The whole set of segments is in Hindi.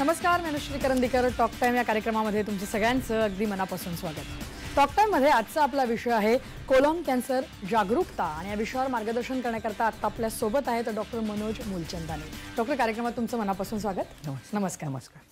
नमस्कार मी अनुश्री करंदीकर टॉक टाइम या कार्यक्रमामध्ये तुमचं सगळ्यांचं अगदी मनापासून स्वागत टॉक टाईममध्ये आजचा आपला विषय आहे कोलॉम कॅन्सर जागरूकता आणि या विषयावर मार्गदर्शन करण्याकरता आत्ता आपल्या सोबत आहेत डॉक्टर मनोज मूलचंदानी डॉक्टर कार्यक्रमात तुमचं मनापासून स्वागत नमस्कार नमस्कार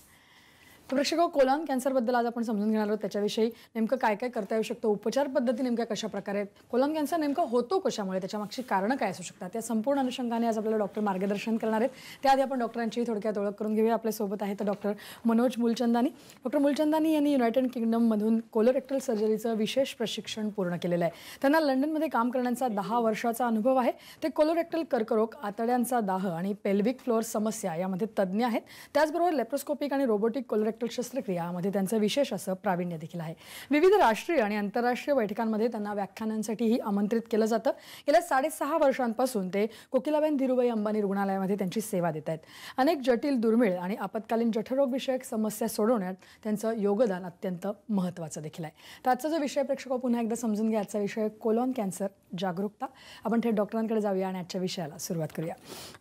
प्रेक्षक कोलॉन कॅन्सरबद्दल आज आपण समजून घेणार आहोत त्याच्याविषयी नेमकं काय काय करता येऊ शकतो उपचार पद्धती नेमक्या कशा प्रकारे कोलॉन कॅन्सर नेमका होतो कशामुळे त्याच्यामागची मागची कारणं काय असू शकतात त्या संपूर्ण अनुषंगाने आज आपल्याला डॉक्टर मार्गदर्शन करणार आहेत त्याआधी आपण डॉक्टरांची थोडक्यात ओळख करून घेऊया आपल्यासोबत आहेत डॉक्टर मनोज मुलचंदानी डॉक्टर मुलचंदानी यांनी युनायटेड किंगडममधून कोलोरेक्टल सर्जरीचं विशेष प्रशिक्षण पूर्ण केलेलं आहे त्यांना लंडनमध्ये काम करण्याचा दहा वर्षाचा अनुभव आहे ते कोलोरेक्टल कर्करोग आतड्यांचा दाह आणि पेल्विक फ्लोअर समस्या यामध्ये तज्ज्ञ आहेत त्याचबरोबर लेप्रोस्कोपिक आणि रोबोटिक कोलोरेक्ट शस्त्रक्रियामध्ये त्यांचं विशेष असं प्रावीण्य देखील आहे विविध राष्ट्रीय आणि आंतरराष्ट्रीय बैठकांमध्ये त्यांना व्याख्यानांसाठीही आमंत्रित केलं जातं गेल्या साडेसहा वर्षांपासून ते कोकिलाबेन धीरुबाई अंबानी रुग्णालयामध्ये त्यांची सेवा देत आहेत अनेक जटिल दुर्मिळ आणि आपत्कालीन जठरोगविषयक समस्या सोडवण्यात त्यांचं योगदान अत्यंत महत्त्वाचं देखील आहे तर आजचा जो विषय प्रेक्षक पुन्हा एकदा समजून घ्या आजचा विषय कोलॉन कॅन्सर जागरूकता आपण थेट डॉक्टरांकडे जाऊया आणि आजच्या विषयाला सुरुवात करूया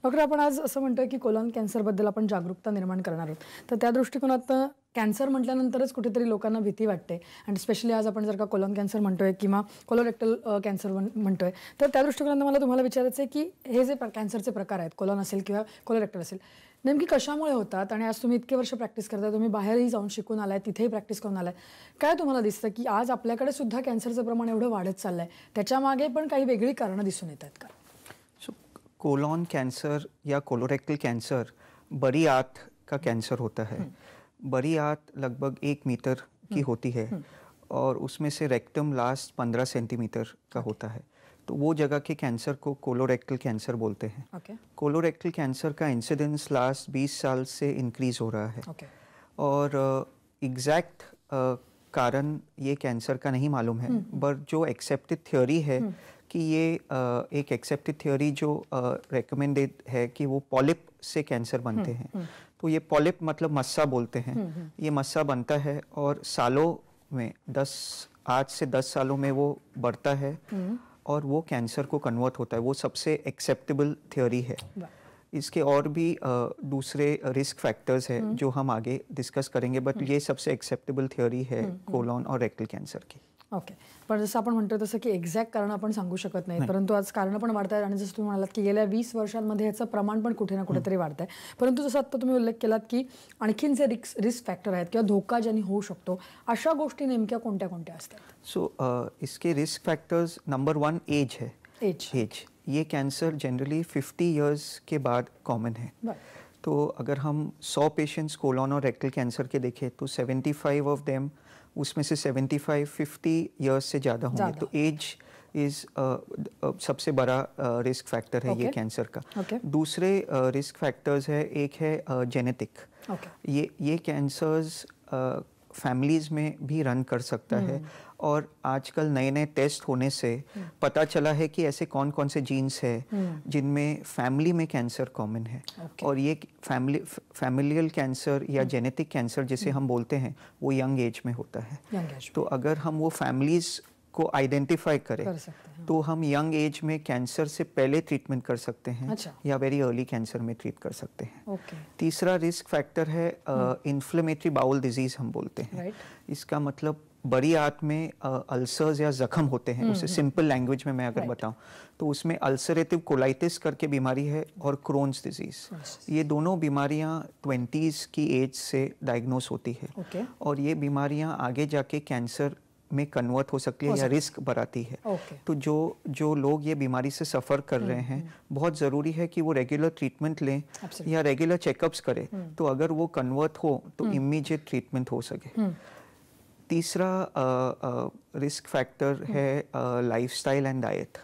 डॉक्टर आपण आज असं म्हणतो की कोलॉन कॅन्सरबद्दल आपण जागरूकता निर्माण करणार आहोत तर त्या दृष्टिकोनातून कॅन्सर म्हटल्यानंतरच कुठेतरी लोकांना भीती वाटते आणि स्पेशली आज आपण जर का कोलन कॅन्सर म्हणतोय किंवा कोलोरेक्टल कॅन्सर म्हणतोय तर त्या दृष्टिकोनानं मला तुम्हाला विचारायचं आहे की हे जे कॅन्सरचे प्रकार आहेत कोलन असेल किंवा कोलोरेक्टल असेल नेमकी कशामुळे होतात आणि आज तुम्ही इतके वर्ष प्रॅक्टिस करता तुम्ही बाहेरही जाऊन शिकून आलाय तिथेही प्रॅक्टिस करून आलाय काय तुम्हाला दिसतं की आज आपल्याकडे सुद्धा कॅन्सरचं प्रमाण एवढं वाढत चाललंय त्याच्या त्याच्यामागे पण काही वेगळी कारणं दिसून येतात का सो कोलॉन कॅन्सर या कोलोरेक्टल कॅन्सर बरी आत का कॅन्सर होता आहे बड़ी आंत लगभग एक मीटर की हम्म। होती है हम्म। और उसमें से रेक्टम लास्ट पंद्रह सेंटीमीटर का होता है तो वो जगह के कैंसर को कोलोरेक्टल कैंसर बोलते हैं कोलोरेक्टल कैंसर का इंसिडेंस लास्ट बीस साल से इंक्रीज हो रहा है और एग्जैक्ट uh, uh, कारण ये कैंसर का नहीं मालूम है हम्म। पर जो एक्सेप्टेड थ्योरी है कि ये uh, एक एक्सेप्टेड थ्योरी जो रेकमेंडेड है कि वो पॉलिप से कैंसर बनते हम्म, हैं हम्म। तो ये पॉलिप मतलब मस्सा बोलते हैं हम्म, ये मस्सा बनता है और सालों में दस आज से दस सालों में वो बढ़ता है और वो कैंसर को कन्वर्ट होता है वो सबसे एक्सेप्टेबल थ्योरी है इसके और भी दूसरे रिस्क फैक्टर्स हैं जो हम आगे डिस्कस करेंगे बट ये सबसे एक्सेप्टेबल थ्योरी है कोलोन और रेक्टल कैंसर की ओके पण जसं आपण म्हणतो तसं की एक्झॅक्ट कारण आपण सांगू शकत नाही परंतु आज कारण पण वाढत आणि जसं तुम्ही म्हणालात की गेल्या वीस वर्षांमध्ये याचं प्रमाण पण कुठे ना कुठेतरी वाढत आहे परंतु जसं आत्ता तुम्ही उल्लेख केलात की आणखीन जे रिस्क रिस्क फॅक्टर आहेत किंवा धोका ज्यांनी होऊ शकतो अशा गोष्टी नेमक्या कोणत्या कोणत्या असतात सो इसके risk factors number one age है एज एज ये कॅन्सर जनरली फिफ्टी इयर्स के बाद कॉमन है तो अगर हम सौ पेशेंट्स कोलॉन और रेक्टल कैंसर के देखें तो सेवेंटी फाइव ऑफ देम उसमें से 75 50 ईयर्स से ज़्यादा होंगे तो एज इज uh, uh, सबसे बड़ा रिस्क uh, फैक्टर है ये कैंसर का दूसरे रिस्क फैक्टर्स है एक है जेनेटिक ये ये कैंसर्स फैमिलीज़ में भी रन कर सकता है हम्म। और आजकल नए नए टेस्ट होने से हम्म। पता चला है कि ऐसे कौन कौन से जीन्स हैं हम्म। जिनमें फैमिली में कैंसर कॉमन है okay. और ये फैमिली फैमिलियल कैंसर या जेनेटिक कैंसर जिसे हम बोलते हैं वो यंग एज में होता है तो अगर हम वो फैमिलीज़ को आइडेंटिफाई करें कर तो हम यंग एज में कैंसर से पहले ट्रीटमेंट कर सकते हैं अच्छा। या वेरी अर्ली कैंसर में ट्रीट कर सकते हैं ओके। तीसरा रिस्क फैक्टर है इन्फ्लेमेटरी बाउल डिजीज हम बोलते हैं इसका मतलब बड़ी आंत में अल्सर्स या जख्म होते हैं उसे सिंपल हम्म, लैंग्वेज हम्म। में मैं अगर बताऊं तो उसमें अल्सरेटिव कोलाइटिस करके बीमारी है और क्रोन्स डिजीज ये दोनों बीमारियां ट्वेंटीज़ की एज से डायग्नोस होती है okay. और ये बीमारियां आगे जाके कैंसर में कन्वर्ट हो सकती है या रिस्क बढ़ाती है तो जो जो लोग ये बीमारी से सफ़र कर रहे हम्म, हैं हम्म। बहुत ज़रूरी है कि वो रेगुलर ट्रीटमेंट लें या रेगुलर चेकअप्स करें हम्म। तो अगर वो कन्वर्ट हो तो इमीजिएट ट्रीटमेंट हो सके तीसरा रिस्क फैक्टर है लाइफस्टाइल एंड डाइट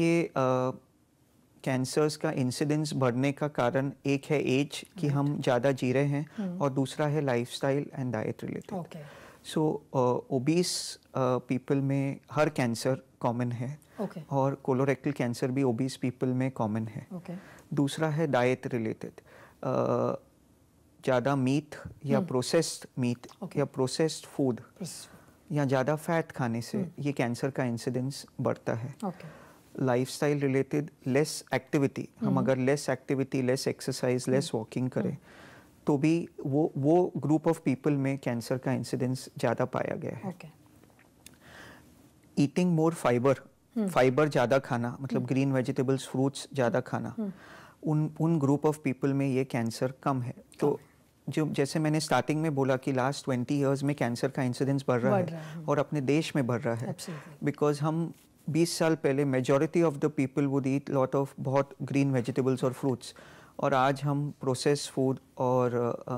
ये कैंसर्स का इंसिडेंस बढ़ने का कारण एक है एज कि हम ज़्यादा जी रहे हैं और दूसरा है lifestyle and diet related so obese people में हर कैंसर कॉमन है okay. और कोलोरेक्टल कैंसर भी ओबीस पीपल में कॉमन है okay. दूसरा है डाइट रिलेटेड ज़्यादा मीट या प्रोसेस्ड hmm. Meat okay. या प्रोसेस्ड फूड या ज़्यादा फैट खाने से hmm. ये कैंसर का इंसिडेंस बढ़ता है lifestyle related less activity हम hmm. अगर less activity less exercise less walking करें hmm. तो भी वो वो ग्रुप ऑफ पीपल में कैंसर का इंसिडेंस ज़्यादा पाया गया है ईटिंग मोर फाइबर फाइबर ज़्यादा खाना मतलब ग्रीन वेजिटेबल्स फ्रूट्स ज़्यादा खाना hmm. उन उन ग्रुप ऑफ पीपल में ये कैंसर कम है तो जो जैसे मैंने स्टार्टिंग में बोला कि लास्ट ट्वेंटी ईयर्स में कैंसर का इंसिडेंस बढ़ रहा है और अपने देश में बढ़ रहा है बिकॉज हम 20 साल पहले majority of the people would eat lot of बहुत ग्रीन वेजिटेबल्स और फ्रूट्स और आज हम प्रोसेस फूड और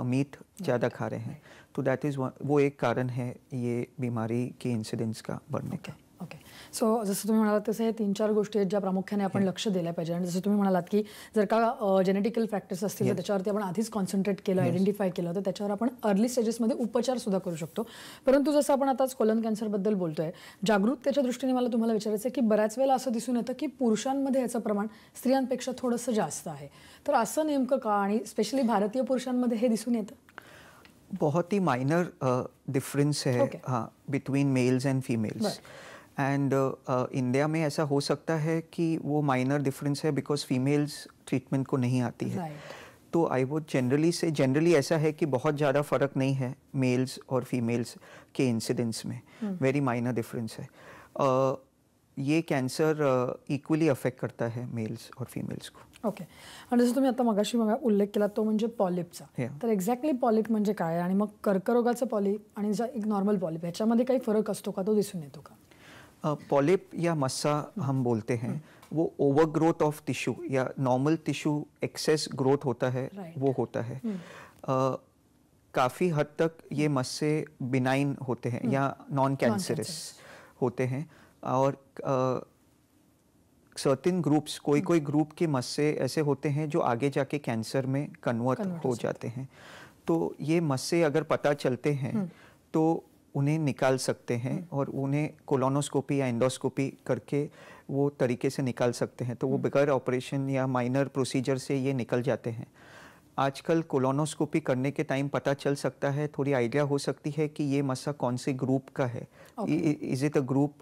मीट ज़्यादा खा रहे हैं तो दैट इज़ वो एक कारण है ये बीमारी के इंसिडेंस का बढ़ने का ओके सो जसं तुम्ही म्हणालात तसं हे तीन चार गोष्टी आहेत ज्या प्रामुख्याने आपण लक्ष दिल्या पाहिजे आणि जसं तुम्ही म्हणालात की जर का जेनेटिकल फॅक्टर्स असतील तर त्याच्यावरती आपण आधीच कॉन्सन्ट्रेट केलं आयडेंटिफाय केलं तर त्याच्यावर आपण अर्ली स्टेजेसमध्ये उपचार सुद्धा करू शकतो परंतु जसं आपण आता कोलन कॅन्सरबद्दल बोलतोय जागरूकतेच्या दृष्टीने मला तुम्हाला विचारायचं की बऱ्याच वेळेला असं दिसून येतं की पुरुषांमध्ये याचं प्रमाण स्त्रियांपेक्षा थोडंसं जास्त आहे तर असं नेमकं का आणि स्पेशली भारतीय पुरुषांमध्ये हे दिसून येतं बहुत ही मायनर डिफरन्स है between males and females and India uh, uh, में ऐसा हो सकता है कि वो माइनर डिफरेंस है बिकॉज फीमेल्स ट्रीटमेंट को नहीं आती है तो आई वुड जनरली से जनरली ऐसा है कि बहुत ज़्यादा फ़र्क नहीं है मेल्स और फीमेल्स के इंसिडेंस में वेरी माइनर डिफरेंस है uh, ये कैंसर इक्वली अफेक्ट करता है मेल्स और फीमेल्स को ओके आणि जसं तुम्ही आता मगाशी मग उल्लेख केला तो म्हणजे पॉलिपचा तर एक्झॅक्टली पॉलिप म्हणजे काय आणि मग कर्करोगाचं पॉलिप आणि एक नॉर्मल पॉलिप ह्याच्यामध्ये काही फरक असतो का तो दिसून येतो का पॉलिप या मस्सा हम बोलते हैं वो ओवर ग्रोथ ऑफ टिश्यू या नॉर्मल टिश्यू एक्सेस ग्रोथ होता है right. वो होता है hmm. काफ़ी हद तक ये मस्से बिनाइन होते हैं hmm. या नॉन कैंसरस होते हैं और सर्टिन ग्रुप्स कोई कोई ग्रुप hmm. के मस्से ऐसे होते हैं जो आगे जाके कैंसर में कन्वर्ट हो जाते हैं तो ये मस्से अगर पता चलते हैं तो उन्हें निकाल सकते हैं हम्म। और उन्हें कोलोनोस्कोपी या एंडोस्कोपी करके वो तरीके से निकाल सकते हैं तो वो हम्म। बगैर ऑपरेशन या माइनर प्रोसीजर से ये निकल जाते हैं आजकल कोलोनोस्कोपी करने के टाइम पता चल सकता है थोड़ी आइडिया हो सकती है कि ये मसा कौन से ग्रुप का है इज़ इट अ ग्रुप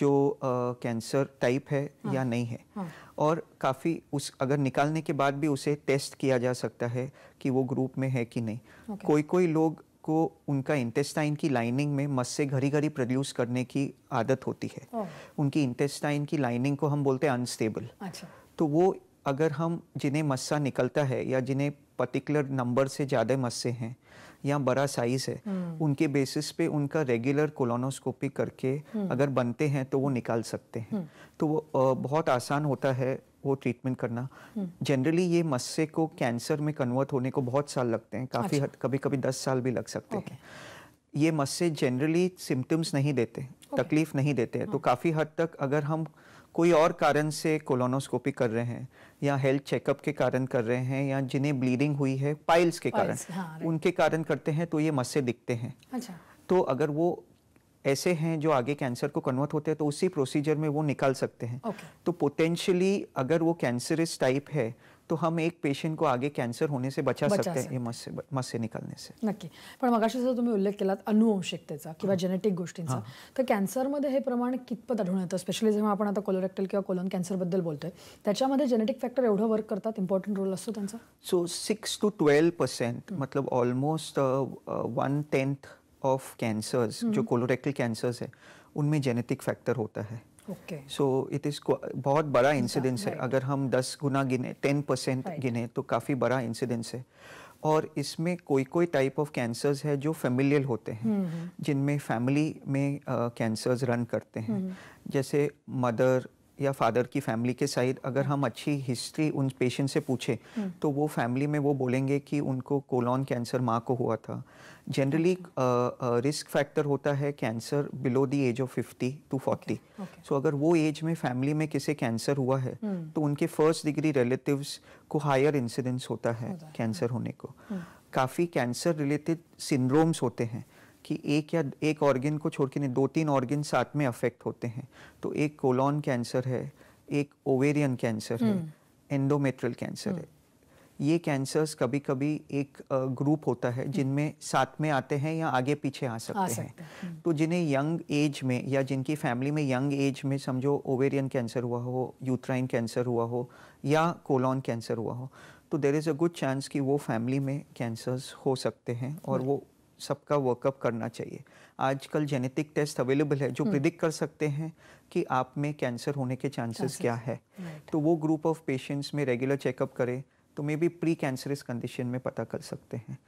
जो कैंसर टाइप है हाँ, या नहीं है हाँ. और काफ़ी उस अगर निकालने के बाद भी उसे टेस्ट किया जा सकता है कि वो ग्रुप में है कि नहीं okay. कोई कोई लोग को उनका इंटेस्टाइन की लाइनिंग में मस से घड़ी घड़ी प्रोड्यूस करने की आदत होती है oh. उनकी इंटेस्टाइन की लाइनिंग को हम बोलते हैं अनस्टेबल अच्छा। तो वो अगर हम जिन्हें मस्सा निकलता है या जिन्हें पर्टिकुलर नंबर से ज़्यादा मस्से हैं या बड़ा साइज है hmm. उनके बेसिस पे उनका रेगुलर कोलोनोस्कोपी करके hmm. अगर बनते हैं तो वो निकाल सकते हैं hmm. तो वो बहुत आसान होता है वो ट्रीटमेंट करना जनरली हम्म। ये मस्से को कैंसर में कन्वर्ट होने को बहुत साल लगते हैं काफ़ी अच्छा। कभी कभी दस साल भी लग सकते हैं ये मस्से जनरली सिम्टम्स नहीं देते तकलीफ नहीं देते हैं तो हाँ। काफ़ी हद तक अगर हम कोई और कारण से कोलोनोस्कोपी कर रहे हैं या हेल्थ चेकअप के कारण कर रहे हैं या जिन्हें ब्लीडिंग हुई है पाइल्स के कारण हाँ, उनके कारण करते हैं तो ये मस्से दिखते हैं अच्छा तो अगर वो ऐसे हैं जो आगे कैंसर को कन्वर्ट होते हैं तो उसी प्रोसीजर में वो निकाल सकते हैं okay. तो पोटेंशियली अगर वो कैंसरस टाइप है तो हम एक पेशेंट को आगे कैंसर होने से बचा, बचा सकते हैं मस्से मस्से से नक्की पण मगाशी सर तुम्ही उल्लेख केलात अनुवंशिकतेचा किंवा जेनेटिक गोष्टींचा तर कॅन्सरमध्ये हे प्रमाण कितपत आढळून येतं स्पेशली जेव्हा आपण आता कोलोरेक्टल किंवा कोलन कॅन्सरबद्दल बोलतोय त्याच्यामध्ये जेनेटिक फॅक्टर एवढं वर्क करतात इम्पॉर्टंट रोल असतो त्यांचा so six to twelve percent मतलब almost one tenth of cancers जो कोलोरेक्टल hmm. कैंसर्स है उनमें जेनेटिक फैक्टर होता है सो इट इज़ बहुत बड़ा इंसिडेंस है अगर हम 10 गुना गिने 10 परसेंट गिने तो काफ़ी बड़ा इंसिडेंस है और इसमें कोई कोई टाइप ऑफ कैंसर्स है जो फेमिलियल होते हैं hmm. जिनमें फैमिली में कैंसर्स रन करते हैं hmm. जैसे मदर या फादर की फैमिली के साइड अगर हम्म। हम अच्छी हिस्ट्री उन पेशेंट से पूछे हम्म। तो वो फैमिली में वो बोलेंगे कि उनको कोलॉन कैंसर माँ को हुआ था जनरली रिस्क फैक्टर होता है cancer below the age of fifty to forty so अगर वो एज में फैमिली में किसे कैंसर हुआ है hmm. तो उनके फर्स्ट डिग्री रिलेटिव्स को हायर इंसिडेंस होता है कैंसर होने को hmm. काफ़ी कैंसर रिलेटेड सिंड्रोम्स होते हैं कि एक या एक ऑर्गन को छोड़ के नहीं दो तीन ऑर्गन साथ में अफेक्ट होते हैं तो एक कोलॉन कैंसर है एक ओवेरियन कैंसर है एंडोमेट्रल हम्म। कैंसर है हम्म। ये कैंसर्स कभी कभी एक ग्रुप होता है जिनमें हम्म। साथ में आते हैं या आगे पीछे आ सकते, आ सकते हैं तो जिन्हें यंग एज में या जिनकी फैमिली में यंग एज में समझो ओवेरियन कैंसर हुआ हो यूट्राइन कैंसर हुआ हो या कोलॉन कैंसर हुआ हो तो there is a good chance कि वो फैमिली में कैंसर्स हो सकते हैं और वो सबका वर्कअप करना चाहिए आजकल जेनेटिक टेस्ट अवेलेबल है जो प्रिडिक्ट हम्म। कर सकते हैं कि आप में कैंसर होने के चांसेस क्या है तो वो ग्रुप ऑफ पेशेंट्स में रेगुलर चेकअप करें तो maybe precancerous condition में पता कर सकते हैं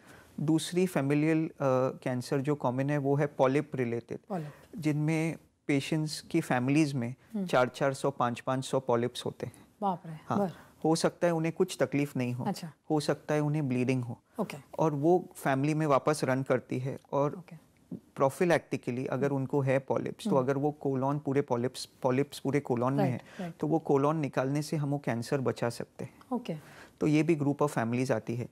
दूसरी फेमिलियल कैंसर uh, जो कॉमन है वो है पॉलिप रिलेटेड जिनमें पेशेंट्स की फैमिलीज़ में हम्म। चार चार सौ पाँच पाँच सौ पॉलिप्स होते हैं बाप रे, हाँ हो सकता है उन्हें कुछ तकलीफ नहीं हो अच्छा। हो सकता है उन्हें ब्लीडिंग हो ओके और वो फैमिली में वापस रन करती है और okay. प्रोफिलैक्टिकली अगर उनको है पॉलिप्स तो हम्म। अगर वो कोलॉन पूरे पॉलिप्स पॉलिप्स पूरे कोलॉन में है तो वो कोलॉन निकालने से हम वो कैंसर बचा सकते हैं ओके तो ये भी ग्रुप ऑफ फैमिलीज आती है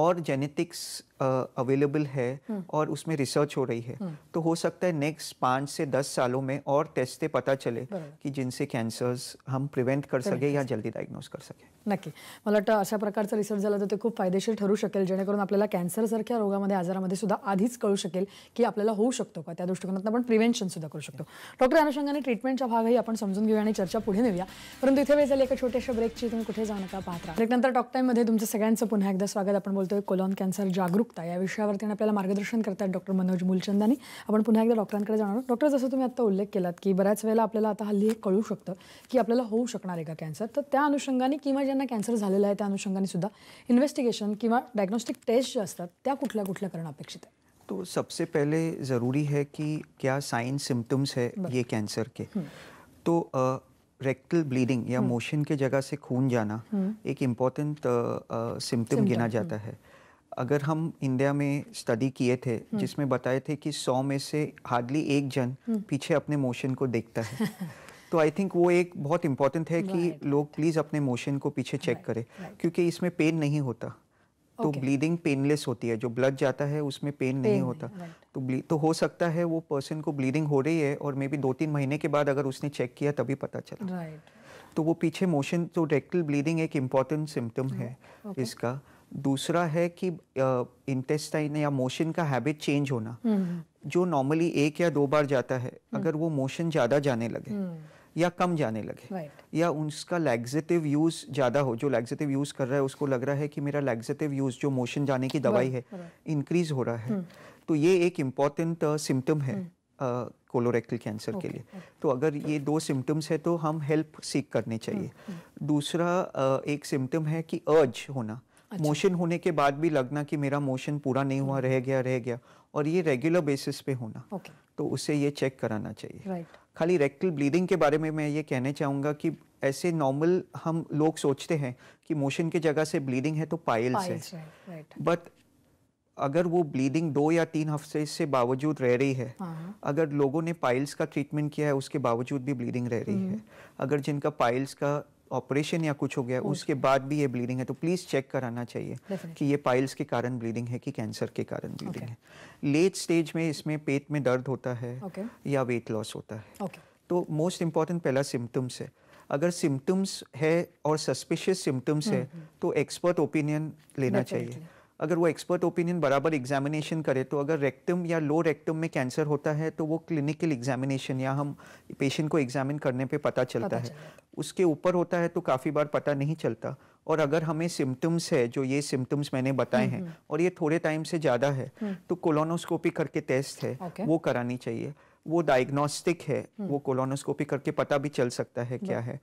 और जेनेटिक्स अवेलेबल है हम्म। और उसमें रिसर्च हो रही है हम्म। तो हो सकता है नेक्स्ट पाँच से दस सालों में और टेस्ट पता चले की जिनसे कॅन्सर्स हम प्रिव्हेंट कर सके या जल्दी डायग्नोज कर सके नक्की मला वाटतं अशा प्रकारचा रिसर्च झाला तर ते खूप फायदेशीर ठरू शकेल जेणेकरून आपल्याला कॅन्सरसारख्या रोगामध्ये आजारामध्ये सुद्धा आधीच कळू शकेल की आपल्याला होऊ शकतो का त्या करू शकतो डॉक्टर अनुषंगाने ट्रीटमेंट भागही आपण समजून घेऊया आणि चर्चा पुढे नेऊया परंतु इथे वेळ झाली एका छोट्याशा ब्रेकची तुम्ही कुठे जाऊ नका पाहत राहा नंतर मध्ये तुमचं सगळ्यांचं पुन्हा एकदा स्वागत आपण बोलतोय कोलॉन कॅन्सर जागरूकता या विषयावरती आपल्याला मार्गदर्शन करतात डॉक्टर मनोज मुलचंदानी आपण पुन्हा एकदा डॉक्टरांकडे जाणार डॉक्टर जसं तुम्ही आता उल्लेख केलात की बऱ्याच वेळेला आपल्याला आता हल्ली हे कळू शकतं की आपल्याला होऊ शकणार आहे का कॅन्सर तर त्या अनुषंगाने किंवा ज्यांना कॅन्सर झालेला आहे त्या अनुषंगाने सुद्धा इन्व्हेस्टिगेशन किंवा डायग्नोस्टिक टेस्ट ज्या असतात त्या कुठल्या कुठल्या करणं अपेक्षित आहे तो सबसे पहिले जरुरी है की क्या साइन सिम्टम्स है ये के तो रेक्टल ब्लीडिंग या मोशन हम्म। के जगह से खून जाना हम्म। एक इम्पॉर्टेंट सिम्टम गिना हम्म। जाता है अगर हम इंडिया में स्टडी किए थे जिसमें बताए थे कि सौ में से हार्डली एक जन पीछे अपने मोशन को देखता है तो आई थिंक वो एक बहुत इम्पॉर्टेंट है कि लोग प्लीज़ अपने मोशन को पीछे चेक करें क्योंकि इसमें पेन नहीं होता तो ब्लीडिंग पेनलेस होती है जो ब्लड जाता है उसमें पेन नहीं होता तो तो हो सकता है वो पर्सन को ब्लीडिंग हो रही है और मे बी दो तीन महीने के बाद अगर उसने चेक किया तभी पता चला तो वो पीछे मोशन तो रेक्टल ब्लीडिंग एक इम्पॉर्टेंट सिम्टम है mm, इसका दूसरा है कि इंटेस्टाइन या मोशन का हैबिट चेंज होना mm. जो नॉर्मली एक या दो बार जाता है mm. अगर वो मोशन ज़्यादा जाने लगे या कम जाने लगे right. या उसका लैग्जेटिव यूज़ ज़्यादा हो जो लैग्जेटिव यूज़ कर रहा है उसको लग रहा है कि मेरा लैग्जेटिव यूज़ जो मोशन जाने की दवाई है इंक्रीज़ हो रहा है hmm. तो ये एक इम्पॉर्टेंट सिम्टम uh, है colorectal hmm. uh, cancer okay, के लिए okay. तो अगर ये दो सिम्टम्स है तो हम हेल्प सीख करने hmm, चाहिए दूसरा uh, एक सिम्टम है कि अर्ज होना अच्छा। मोशन होने के बाद भी लगना कि मेरा मोशन पूरा नहीं हुआ रह गया रह गया और ये रेगुलर बेसिस पे होना okay. तो उसे ये चेक कराना चाहिए right. खाली रेक्टल ब्लीडिंग के बारे में मैं ये कहना चाहूँगा कि ऐसे नॉर्मल हम लोग सोचते हैं कि मोशन की जगह से ब्लीडिंग है तो पाइल्स से बट अगर वो ब्लीडिंग दो या तीन हफ्ते से बावजूद रह रही है हाँ, हाँ। अगर लोगों ने पाइल्स का ट्रीटमेंट किया है उसके बावजूद भी ब्लीडिंग रह रही है हम्म। अगर जिनका पाइल्स का ऑपरेशन या कुछ हो गया हम्म। उसके बाद भी ये ब्लीडिंग है तो प्लीज़ चेक कराना चाहिए कि ये पाइल्स के कारण ब्लीडिंग है कि कैंसर के कारण ब्लीडिंग है लेट स्टेज में इसमें पेट में दर्द होता है या वेट लॉस होता है तो मोस्ट इम्पॉर्टेंट पहला सिम्टम्स है अगर सिम्टम्स है और सस्पिशियस सिम्टम्स है हम्म, हम्म। तो एक्सपर्ट ओपिनियन लेना चाहिए अगर वो एक्सपर्ट ओपिनियन बराबर एग्जामिनेशन करे तो अगर रेक्टम या लो रेक्टम में कैंसर होता है तो वो क्लिनिकल एग्जामिनेशन या हम पेशेंट को एग्जामिन करने पे पता चलता पता है चलता। उसके ऊपर होता है तो काफ़ी बार पता नहीं चलता और अगर हमें सिम्टम्स है जो ये सिम्टम्स मैंने बताए हम्म, हैं हम्म। और ये थोड़े टाइम से ज़्यादा है हम्म। तो कोलोनोस्कोपी करके टेस्ट है वो करानी चाहिए वो डायग्नोस्टिक है वो कोलोनोस्कोपी करके पता भी चल सकता है क्या है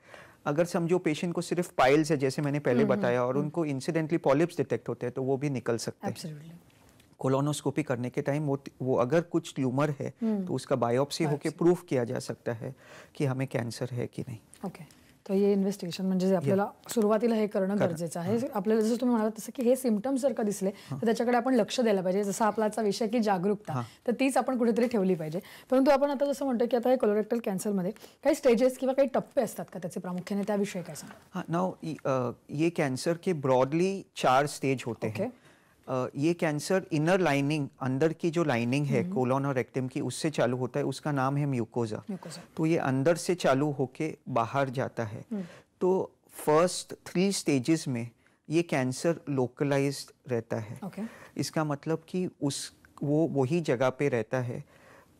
अगर समझो पेशेंट को सिर्फ पाइल्स है जैसे मैंने पहले हम्म, बताया और हम्म, उनको इंसिडेंटली पॉलिप्स डिटेक्ट होते हैं तो वो भी निकल सकते हैं कोलोनोस्कोपी करने के टाइम वो वो अगर कुछ ट्यूमर है हम्म। तो उसका बायोप्सी होके प्रूफ किया जा सकता है कि हमें कैंसर है कि नहीं ओके okay. तर हे इन्व्हेस्टिगेशन म्हणजे आपल्याला सुरुवातीला हे करणं गरजेचं आहे आपल्याला जसं तुम्ही म्हणाल तसं की हे सिमटम्स जर का दिसले तर त्याच्याकडे आपण लक्ष द्यायला पाहिजे जसं आपला विषय की जागरूकता तर तीच आपण कुठेतरी ठेवली पाहिजे परंतु आपण आता जसं म्हणतो की आता हे कोलोरेक्टल कॅन्सरमध्ये काही स्टेजेस किंवा काही टप्पे असतात का त्याचे प्रामुख्याने त्याविषयी काय सांगा नाव ये कॅन्सर के ब्रॉडली चार स्टेज होते ये कैंसर इनर लाइनिंग अंदर की जो लाइनिंग है हम्म। कोलॉन और रेक्टम की उससे चालू होता है उसका नाम है म्यूकोजा तो ये अंदर से चालू होके बाहर जाता है हम्म। तो फर्स्ट थ्री स्टेजेस में ये कैंसर लोकलाइज रहता है okay. इसका मतलब कि उस वो वही जगह पे रहता है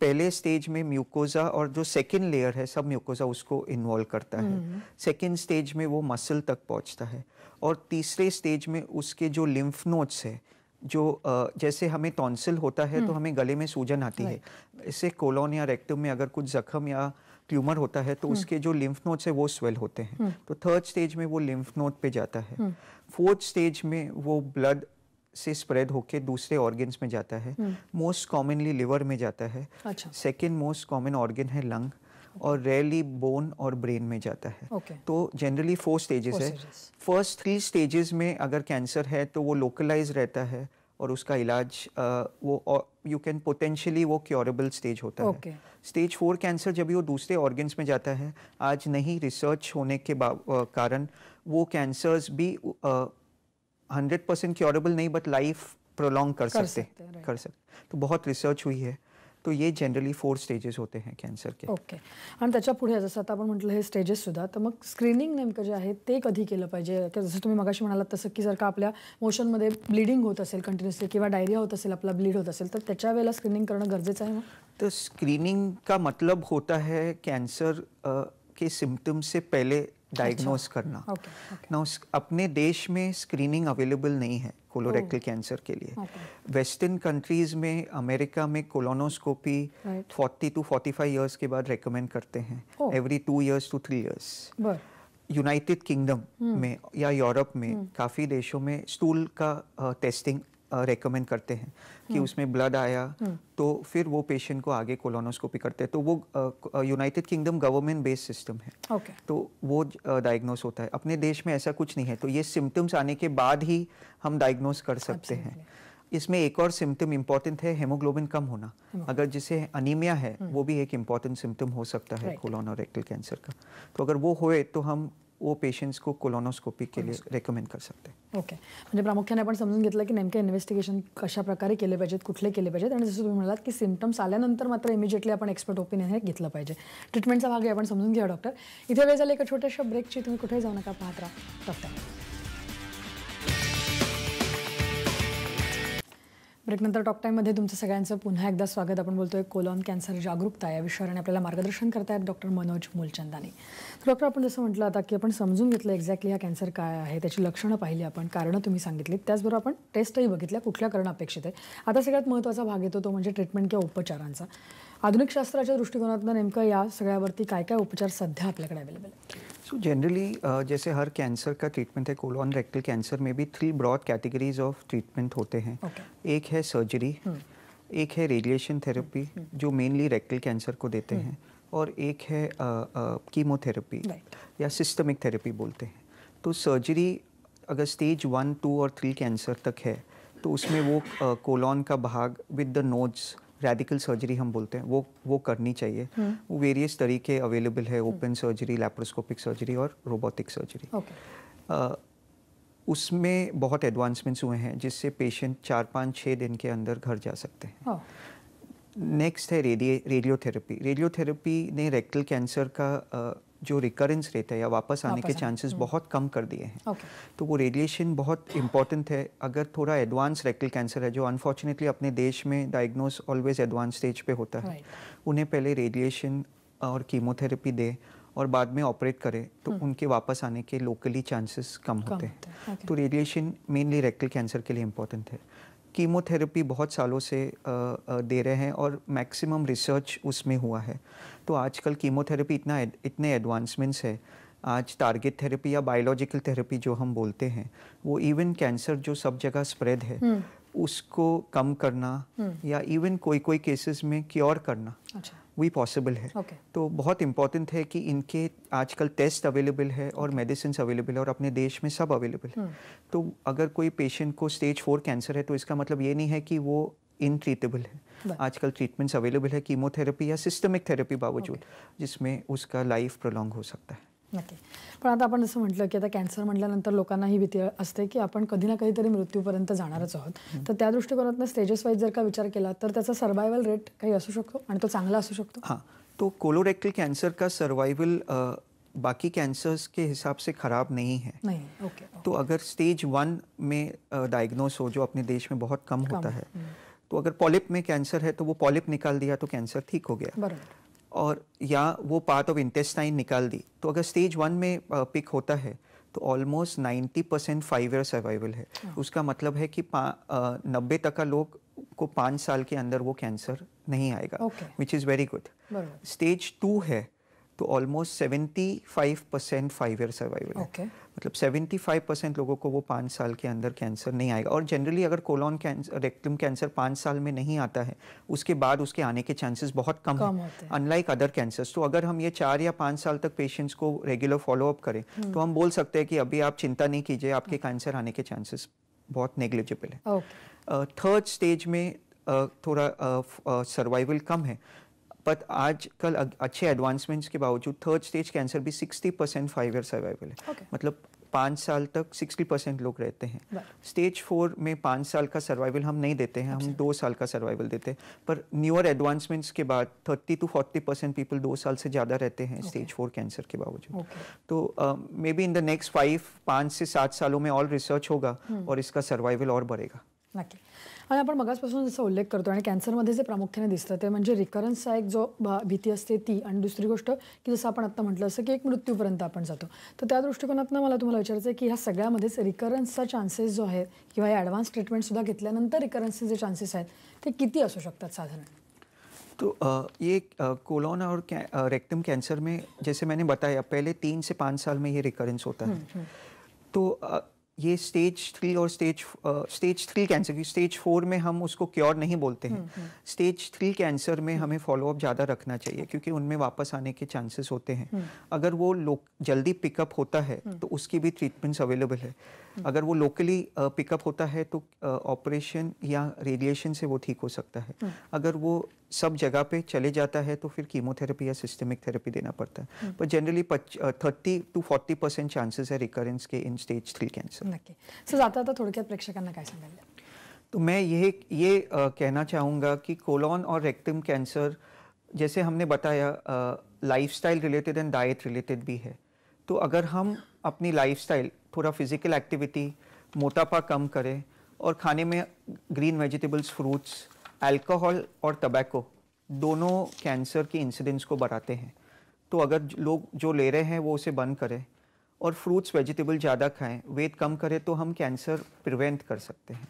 पहले स्टेज में म्यूकोजा और जो सेकेंड लेयर है सब म्यूकोजा उसको इन्वॉल्व करता है सेकेंड हम्म। स्टेज में वो मसल तक पहुंचता है और तीसरे स्टेज में उसके जो लिम्फ नोड्स है जो जैसे हमें टॉन्सिल होता है तो हम्म। हमें गले में सूजन आती है इससे कोलोन या रेक्टम में अगर कुछ जख्म या ट्यूमर होता है तो हम्म। उसके जो लिम्फ नोट्स है वो स्वेल होते हैं हम्म। तो थर्ड स्टेज में वो लिम्फ नोट पे जाता है फोर्थ स्टेज में वो ब्लड से स्प्रेड होके दूसरे ऑर्गेन्स में जाता है मोस्ट कॉमनली लिवर में जाता है अच्छा। सेकेंड मोस्ट कॉमन ऑर्गन है लंग और रेयरली बोन और ब्रेन में जाता है okay. तो जनरली फोर स्टेजेस है फर्स्ट थ्री स्टेजेस में अगर कैंसर है तो वो लोकलाइज रहता है और उसका इलाज आ, वो यू कैन पोटेंशियली वो क्योरेबल स्टेज होता okay. है स्टेज फोर कैंसर जब वो दूसरे ऑर्गन्स में जाता है आज नहीं रिसर्च होने के आ, कारण वो कैंसर्स भी हंड्रेड परसेंट क्योरेबल नहीं बट लाइफ प्रोलॉन्ग कर, कर सकते, सकते कर सकते तो बहुत रिसर्च हुई है तो ये जनरली फोर स्टेजेस होते हैं कॅन्सर के ओके आणि त्याच्या पुढे जसं आता आपण म्हटलं हे स्टेजेस सुद्धा तर मग स्क्रीनिंग नेमकं जे आहे ते कधी केलं पाहिजे जसं तुम्ही मगाशी म्हणालात तसं की जर का आपल्या मोशनमध्ये ब्लिडिंग होत असेल कंटिन्युअसली किंवा डायरिया होत असेल आपला ब्लीड होत असेल तर त्याच्या वेळेला स्क्रीनिंग करणं गरजेचं आहे मग तो स्क्रीनिंग का मतलब होता है कॅन्सर के सिम्टम्स से पहले डायग्नोस अच्छा। करना okay, ना उस अपने देश में स्क्रीनिंग अवेलेबल नहीं है कोलोरेक्टल कैंसर oh. के लिए वेस्टर्न कंट्रीज़ में अमेरिका में colonoscopy forty to forty five years के बाद रेकमेंड करते हैं every two years two three years united kingdom में या यूरोप में hmm. काफ़ी देशों में स्टूल का टेस्टिंग रेकमेंड करते हैं कि हम्म। उसमें ब्लड आया हम्म। तो फिर वो पेशेंट को आगे कोलोनोस्कोपी करते हैं तो वो united kingdom government based system है okay. तो वो डायग्नोस होता है अपने देश में ऐसा कुछ नहीं है तो ये सिम्टम्स आने के बाद ही हम डायग्नोस कर सकते Absolutely. हैं इसमें एक और सिम्टम इम्पॉर्टेंट है हेमोग्लोबिन कम होना अगर जिसे अनिमिया है हम्म। वो भी एक इम्पॉर्टेंट सिम्टम हो सकता है कोलोनोरेक्टल रेक्टल कैंसर का तो अगर वो होए तो हम वो पेशंट्स को कोलोनोस्कोपी के लिए रेकमेंड कर सकते हैं ओके म्हणजे प्रामुख्याने आपण समजून घेतलं की नेमके इन्व्हेस्टिगेशन कशा प्रकारे केले पाहिजेत कुठले केले पाहिजेत आणि जसं तुम्ही म्हणालात की सिमटम्स आल्यानंतर मात्र इमिजिएटली आपण एक्सपर्ट ओपिनियन हे घेतलं पाहिजे ट्रीटमेंटचा भाग आपण समजून घ्या डॉक्टर इथे वेळ झाले एका छोट्याशा ब्रेकची तुम्ही कुठे जाऊ नका पाहत राहा डॉक्टर ब्रेकनंतर टॉक टाईममध्ये तुमचं सगळ्यांचं पुन्हा एकदा स्वागत आपण बोलतोय कोलॉन कॅन्सर जागरूकता या विषयावर आणि आपल्याला मार्गदर्शन करतायत डॉक्टर मनोज मूलचंदानी डॉक्टर अपन जस म्हटलं आता की आपण समजून घेतलं एक्झॅक्टली हा कॅन्सर काय आहे त्याची लक्षणं पाहिली आपण कारणं तुम्ही सांगितलीत त्याचबरोबर आपण टेस्टही बघितल्या कुठल्या अपेक्षित आहे आता सगळ्यात महत्त्वाचा भाग येतो तो म्हणजे ट्रीटमेंट क्या उपचारांचा आधुनिक शास्त्राच्या दृष्टिकोनातून नेमकं या सगळ्यावरती काय उपचार सध्या आपल्याकडे अवेलेबल है सो जनरली जैसे हर कैंसर का ट्रीटमेंट है कोलॉन रेक्टल कैंसर में भी three broad categories of treatment होते हैं एक है सर्जरी हम्म. एक है रेडिएशन थेरेपी हम्म, हम्म. जो मेनली रेक्टल कैंसर को देते हैं और एक है कीमोथेरेपी या सिस्टमिक थेरेपी बोलते हैं तो सर्जरी अगर स्टेज वन टू और थ्री कैंसर तक है तो उसमें वो कोलॉन का भाग with the nodes radical surgery हम बोलते हैं वो वो करनी चाहिए हम्म। वो वेरियस तरीके अवेलेबल है ओपन सर्जरी लैप्रोस्कोपिक सर्जरी और रोबोटिक सर्जरी उसमें बहुत एडवांसमेंट्स हुए हैं जिससे पेशेंट चार पाँच छः दिन के अंदर घर जा सकते हैं oh. नेक्स्ट है रेडियोथेरेपी रेडियोथेरेपी ने रेक्टल कैंसर का जो रिकरेंस रेट है या वापस आने वापस के चांसेस हम्म। बहुत कम कर दिए हैं okay. तो वो रेडिएशन बहुत इंपॉर्टेंट है अगर थोड़ा एडवांस रेक्टल कैंसर है जो अनफॉर्चुनेटली अपने देश में डायग्नोस ऑलवेज एडवांस स्टेज पे होता है right. उन्हें पहले रेडिएशन और कीमोथेरेपी दे और बाद में ऑपरेट करें तो हम्म। उनके वापस आने के लोकली चांसेस कम होते हैं तो रेडिएशन मेनली रेक्टल कैंसर के लिए इंपॉर्टेंट है कीमोथेरेपी बहुत सालों से दे रहे हैं और मैक्सिमम रिसर्च उसमें हुआ है तो आजकल कीमोथेरेपी इतना इतने एडवांसमेंट्स है आज टारगेट थेरेपी या बायोलॉजिकल थेरेपी जो हम बोलते हैं वो इवन कैंसर जो सब जगह स्प्रेड है हम्म। उसको कम करना हम्म। या इवन कोई कोई केसेस में क्योर करना अच्छा। वी पॉसिबल है okay. तो बहुत इम्पॉर्टेंट है कि इनके आजकल टेस्ट अवेलेबल है और मेडिसिन अवेलेबल है और अपने देश में सब अवेलेबल है hmm. तो अगर कोई पेशेंट को स्टेज फोर कैंसर है तो इसका मतलब ये नहीं है कि वो इनट्रीटेबल है आजकल ट्रीटमेंट्स अवेलेबल है कीमोथेरेपी या सिस्टमिक थेरेपी बावजूद okay. जिसमें उसका लाइफ प्रोलॉन्ग हो सकता है नक्की पण आता आपण जसं म्हटलं की आता कॅन्सर म्हटल्यानंतर लोकांना ही भीती असते की आपण कधी ना कधीतरी मृत्यूपर्यंत जाणारच आहोत हम्म. तर त्या दृष्टिकोनातनं स्टेजेस वाईज जर का विचार केला तर त्याचा सर्वायवल रेट काही असू शकतो आणि तो चांगला असू शकतो हाँ तो कोलोरेक्टल कैंसर का सर्वाइवल बाकी कैंसर्स के हिसाब से ख़राब नहीं है नहीं ओके, ओके तो अगर स्टेज वन में डायग्नोस हो जो अपने देश में बहुत कम, कम होता है हम्म. तो अगर पॉलिप में कैंसर है तो वो पॉलिप निकाल दिया तो कैंसर ठीक हो गया और या वो पार्ट ऑफ इंटेस्टाइन निकाल दी तो अगर स्टेज वन में पिक होता है तो almost ninety percent five year survival है हाँ। उसका मतलब है कि नब्बे तक का लोग को पाँच साल के अंदर वो कैंसर नहीं आएगा which is very good stage two है तो almost 75 percent five year survival है मतलब 75 परसेंट लोगों को वो पाँच साल के अंदर कैंसर नहीं आएगा और जनरली अगर कोलोन कैंसर रेक्टम कैंसर पाँच साल में नहीं आता है उसके बाद उसके आने के चांसेस बहुत कम, कम अनलाइक अदर कैंसर्स तो अगर हम ये चार या पाँच साल तक पेशेंट्स को रेगुलर फॉलोअप करें हम्म। तो हम बोल सकते हैं कि अभी आप चिंता नहीं कीजिए आपके कैंसर आने के चांसेस बहुत नेग्लिजिबल है थर्ड स्टेज में थोड़ा सर्वाइवल कम है बट आज कल अच्छे एडवांसमेंट्स के बावजूद थर्ड स्टेज कैंसर भी 60 परसेंट फाइव ईयर सर्वाइवल है okay. मतलब पाँच साल तक 60 परसेंट लोग रहते हैं स्टेज फोर में पाँच साल का सर्वाइवल हम नहीं देते हैं हम अच्छा। दो साल का सर्वाइवल देते हैं पर न्यूअर एडवांसमेंट्स के बाद 30 टू 40 परसेंट पीपल दो साल से ज़्यादा रहते हैं स्टेज फोर कैंसर के बावजूद okay. तो maybe in the next five पाँच से सात सालों में और रिसर्च होगा hmm. और इसका सर्वाइवल और बढ़ेगा okay. आणि आपण मगासपासून जसं उल्लेख करतो आणि कॅन्सरमध्ये जे प्रामुख्याने दिसतं ते म्हणजे रिकरन्सचा एक जो भीती असते ती आणि दुसरी गोष्ट की जसं आपण आत्ता म्हटलं असं की एक मृत्यूपर्यंत आपण जातो तर त्या दृष्टिकोनातून मला तुम्हाला विचारायचं आहे की ह्या सगळ्यामध्येच रिकरन्सचा चान्सेस जो आहे किंवा या ॲडव्हान्स ट्रीटमेंटसुद्धा घेतल्यानंतर रिकरन्सचे जे चान्सेस आहेत ते किती असू शकतात साधारण तो ये कोलोन और कै, रेक्टम कैंसर में जैसे मैंने बताया पहले तीन से पाँच साल में ये रिकरेंस होता है तो ये स्टेज थ्री और स्टेज स्टेज थ्री कैंसर की स्टेज फोर में हम उसको क्योर नहीं बोलते हैं स्टेज थ्री कैंसर में हम्म। हमें फॉलोअप ज़्यादा रखना चाहिए क्योंकि उनमें वापस आने के चांसेस होते हैं हम्म। अगर वो जल्दी पिकअप हम्म। तो होता है तो उसकी भी ट्रीटमेंट्स अवेलेबल है अगर वो लोकली पिकअप होता है तो ऑपरेशन या रेडिएशन से वो ठीक हो सकता है अगर वो सब जगह पे चले जाता है तो फिर कीमोथेरेपी या सिस्टमिक थेरेपी देना पड़ता है पर generally thirty two forty percent chances है रिकरेंस के इन स्टेज थ्री कैंसर नक्की सो जाता आता थोडक्यात प्रेक्षकांना काय सांगायला तो मैं ये ये कहना चाहूँगा कि कोलॉन और रेक्टम कैंसर जैसे हमने बताया lifestyle related and diet related भी है तो अगर हम अपनी लाइफस्टाइल थोड़ा फिज़िकल एक्टिविटी मोटापा कम करें और खाने में ग्रीन वेजिटेबल्स फ्रूट्स अल्कोहल और टबैको दोनों कैंसर की इंसिडेंस को बढ़ाते हैं तो अगर लोग जो ले रहे हैं वो उसे बंद करें और फ्रूट्स वेजिटेबल ज़्यादा खाएं वेट कम करें तो हम कैंसर प्रिवेंट कर सकते हैं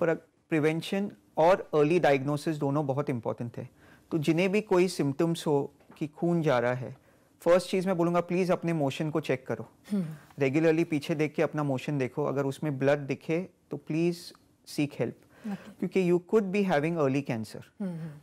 पर प्रिवेंशन और अर्ली डायग्नोसिस दोनों बहुत इंपॉर्टेंट है तो जिन्हें भी कोई सिम्टम्स हो कि खून जा रहा है फर्स्ट चीज़ मैं बोलूँगा प्लीज़ अपने मोशन को चेक करो रेगुलरली हम्म। पीछे देख के अपना मोशन देखो अगर उसमें ब्लड दिखे तो प्लीज़ सीक हेल्प क्योंकि you could be having early cancer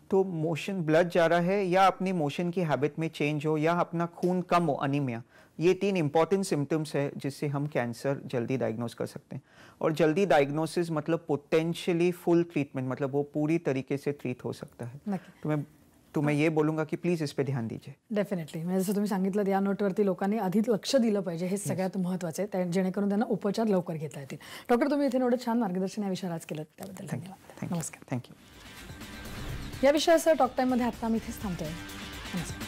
तो मोशन ब्लड जा रहा है या अपनी मोशन की हैबिट में चेंज हो या अपना खून कम हो अनिमिया ये तीन इंपॉर्टेंट सिम्टम्स है जिससे हम कैंसर जल्दी डायग्नोज कर सकते हैं और जल्दी डायग्नोसिस मतलब पोटेंशियली फुल ट्रीटमेंट मतलब वो पूरी तरीके से ट्रीट हो सकता है तो मैं तो मैं ये बोलूंगा की प्लीज इस पे ध्यान दीजिए डेफिनेटली म्हणजे जसं तुम्ही सांगितलं या नोटवरती लोकांनी अधिक लक्ष दिलं पाहिजे हे सगळ्यात महत्वाचं आहे जेणेकरून त्यांना उपचार लवकर घेता येतील डॉक्टर तुम्ही इथे एवढं छान मार्गदर्शन या विषयावर आज केलं त्याबद्दल धन्यवाद नमस्कार थँक्यू या विषयासह टॉक मध्ये आता मी इथेच थांबतोय नमस्कार